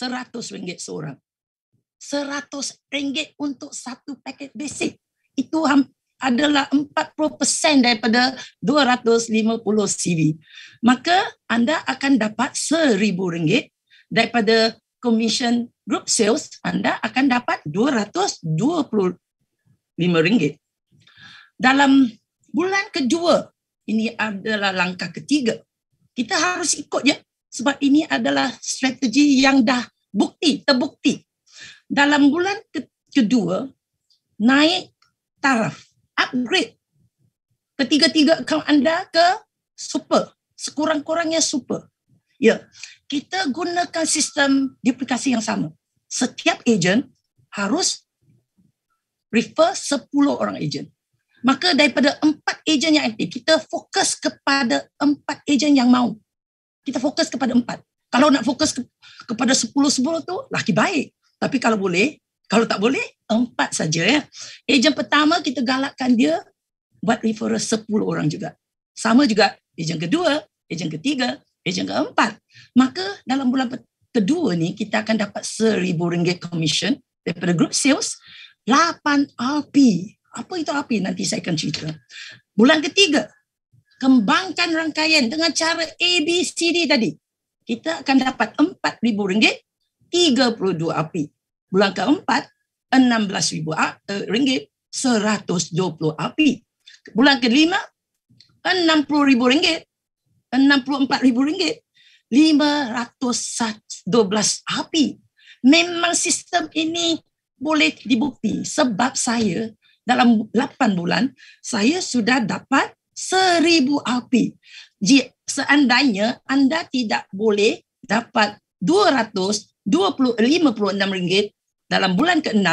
seratus ringgit seorang. Seratus ringgit untuk satu paket basic. Itu adalah empat puluh 40% daripada dua ratus lima puluh CV. Maka anda akan dapat seribu ringgit daripada commission group sales, anda akan dapat dua dua ratus puluh lima ringgit. Dalam bulan kedua, ini adalah langkah ketiga. Kita harus ikut ya sebab ini adalah strategi yang dah bukti, terbukti. Dalam bulan ke- kedua, naik taraf, upgrade ketiga-tiga akaun anda ke super, sekurang-kurangnya super. Ya, kita gunakan sistem duplikasi yang sama. Setiap ejen harus refer 10 orang ejen. Maka daripada empat ejen yang aktif, kita fokus kepada empat ejen yang mau kita fokus kepada empat. Kalau nak fokus ke, kepada sepuluh-sepuluh tu, laki baik. Tapi kalau boleh, kalau tak boleh, empat saja ya. Ejen pertama kita galakkan dia buat referral sepuluh orang juga. Sama juga ejen kedua, ejen ketiga, ejen keempat. Maka dalam bulan kedua ni kita akan dapat seribu ringgit commission daripada group sales, lapan RP. Apa itu RP? Nanti saya akan cerita. Bulan ketiga, kembangkan rangkaian dengan cara A B C D tadi. Kita akan dapat RM4,000, 32 api. Bulan keempat, RM16,000, 120 eh, api. Bulan kelima, RM60,000, RM64,000, 512 api. Memang sistem ini boleh dibukti sebab saya dalam 8 bulan saya sudah dapat seribu api. Seandainya anda tidak boleh dapat rm ringgit dalam bulan ke-6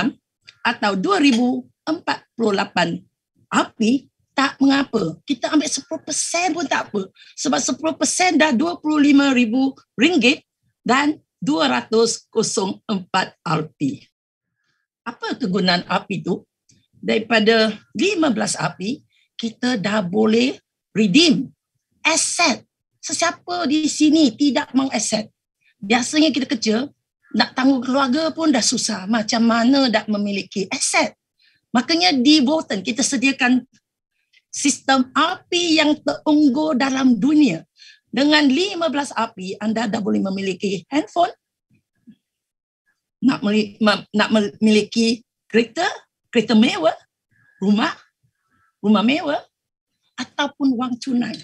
atau RM2048 api, tak mengapa. Kita ambil 10% pun tak apa. Sebab 10% dah RM25,000 dan 204 RP. Apa kegunaan api itu? Daripada 15 api, kita dah boleh redeem aset. Sesiapa di sini tidak mengaset. Biasanya kita kerja, nak tanggung keluarga pun dah susah. Macam mana nak memiliki aset. Makanya di Bolton, kita sediakan sistem api yang terunggul dalam dunia. Dengan 15 api, anda dah boleh memiliki handphone, nak memiliki kereta, kereta mewah, rumah, rumah mewah ataupun wang tunai.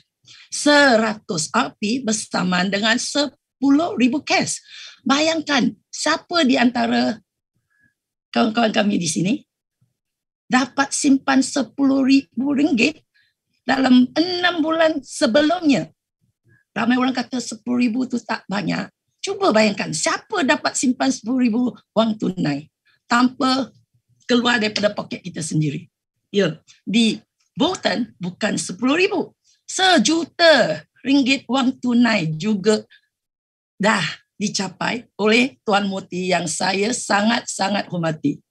seratus api bersamaan dengan sepuluh ribu cash. Bayangkan siapa di antara kawan-kawan kami di sini dapat simpan sepuluh ribu ringgit dalam enam bulan sebelumnya. Ramai orang kata sepuluh ribu itu tak banyak. Cuba bayangkan siapa dapat simpan sepuluh ribu wang tunai tanpa keluar daripada poket kita sendiri. Ya, di Bukan, bukan sepuluh ribu, Sejuta ringgit wang tunai juga dah dicapai oleh Tuan Muti yang saya sangat-sangat hormati.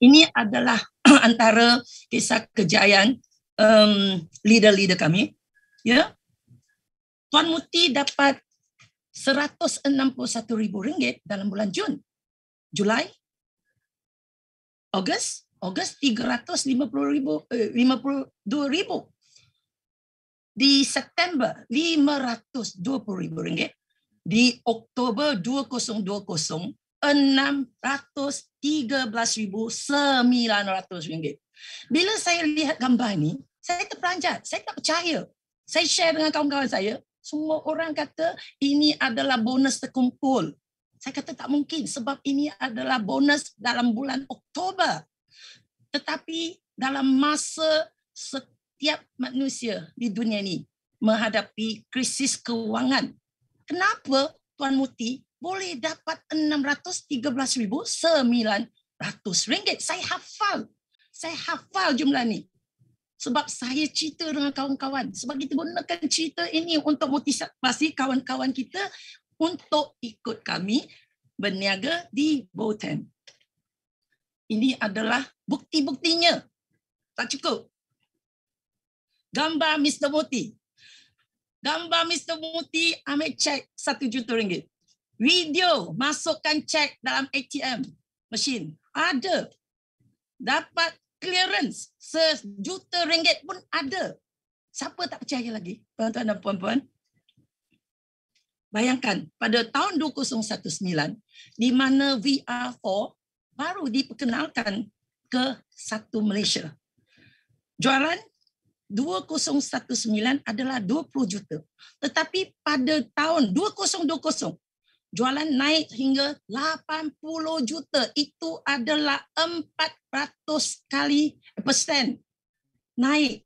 Ini adalah antara kisah kejayaan um, leader-leader kami. Ya. Tuan Muti dapat seratus enam puluh satu ribu ringgit dalam bulan Jun. Julai, Ogos, Ogos 350,000 eh, 52,000. Di September 520,000 ringgit. Di Oktober 2020 ratus ringgit. Bila saya lihat gambar ini, saya terperanjat. Saya tak percaya. Saya share dengan kawan-kawan saya. Semua orang kata ini adalah bonus terkumpul. Saya kata tak mungkin sebab ini adalah bonus dalam bulan Oktober tetapi dalam masa setiap manusia di dunia ini menghadapi krisis kewangan. Kenapa Tuan Muti boleh dapat RM613,900? Saya hafal. Saya hafal jumlah ni. Sebab saya cerita dengan kawan-kawan. Sebab kita gunakan cerita ini untuk motivasi kawan-kawan kita untuk ikut kami berniaga di Botan. Ini adalah bukti-buktinya. Tak cukup. Gambar Mr. Muti. Gambar Mr. Muti ambil cek satu juta ringgit. Video masukkan cek dalam ATM mesin. Ada. Dapat clearance sejuta ringgit pun ada. Siapa tak percaya lagi? Tuan-tuan dan puan-puan. Bayangkan pada tahun 2019 di mana VR4 baru diperkenalkan ke satu Malaysia. Jualan 2019 adalah 20 juta. Tetapi pada tahun 2020, jualan naik hingga 80 juta. Itu adalah 400 kali persen naik.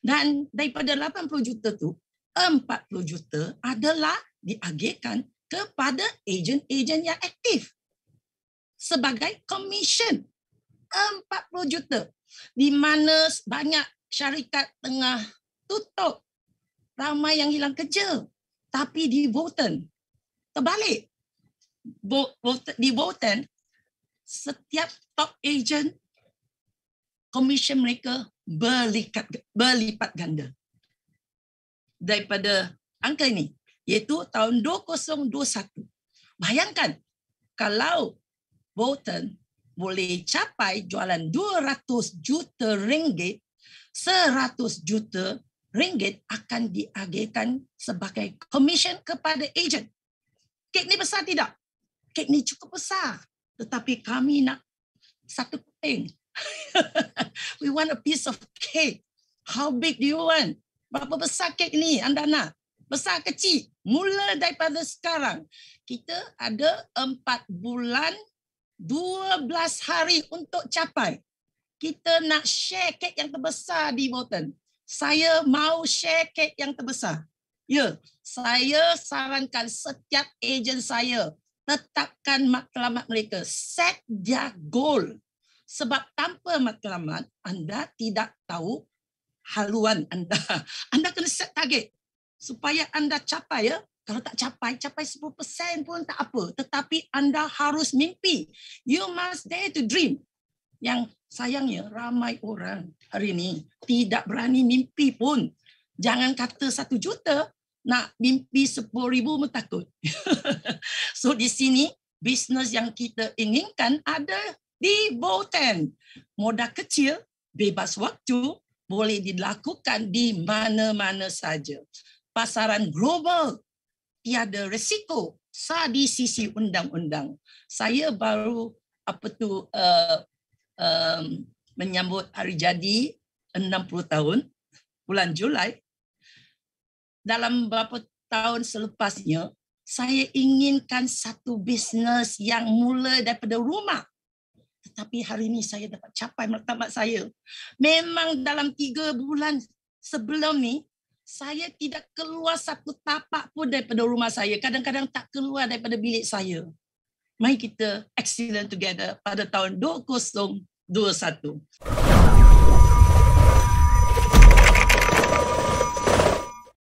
Dan daripada 80 juta tu, 40 juta adalah diagihkan kepada ejen-ejen yang aktif sebagai komisen 40 juta di mana banyak syarikat tengah tutup ramai yang hilang kerja tapi di Bolton terbalik di Bolton setiap top agent komisen mereka berlipat, berlipat ganda daripada angka ini iaitu tahun 2021 bayangkan kalau Bolton boleh capai jualan 200 juta ringgit, 100 juta ringgit akan diagihkan sebagai komisen kepada ejen. Kek ni besar tidak? Kek ni cukup besar. Tetapi kami nak satu keping. We want a piece of cake. How big do you want? Berapa besar kek ni anda nak? Besar kecil? Mula daripada sekarang. Kita ada empat bulan 12 hari untuk capai. Kita nak share kek yang terbesar di Morton. Saya mau share kek yang terbesar. Ya, saya sarankan setiap ejen saya tetapkan matlamat mereka. Set their goal. Sebab tanpa matlamat, anda tidak tahu haluan anda. Anda kena set target supaya anda capai ya kalau tak capai, capai 10% pun tak apa. Tetapi anda harus mimpi. You must dare to dream. Yang sayangnya, ramai orang hari ini tidak berani mimpi pun. Jangan kata satu juta, nak mimpi 10 ribu pun takut. so di sini, bisnes yang kita inginkan ada di Boten. Modal kecil, bebas waktu, boleh dilakukan di mana-mana saja. Pasaran global tiada resiko sah di sisi undang-undang. Saya baru apa tu uh, um, menyambut hari jadi 60 tahun bulan Julai. Dalam beberapa tahun selepasnya, saya inginkan satu bisnes yang mula daripada rumah. Tetapi hari ini saya dapat capai martabat saya. Memang dalam tiga bulan sebelum ni, saya tidak keluar satu tapak pun daripada rumah saya. Kadang-kadang tak keluar daripada bilik saya. Mari kita excellent together pada tahun 2021.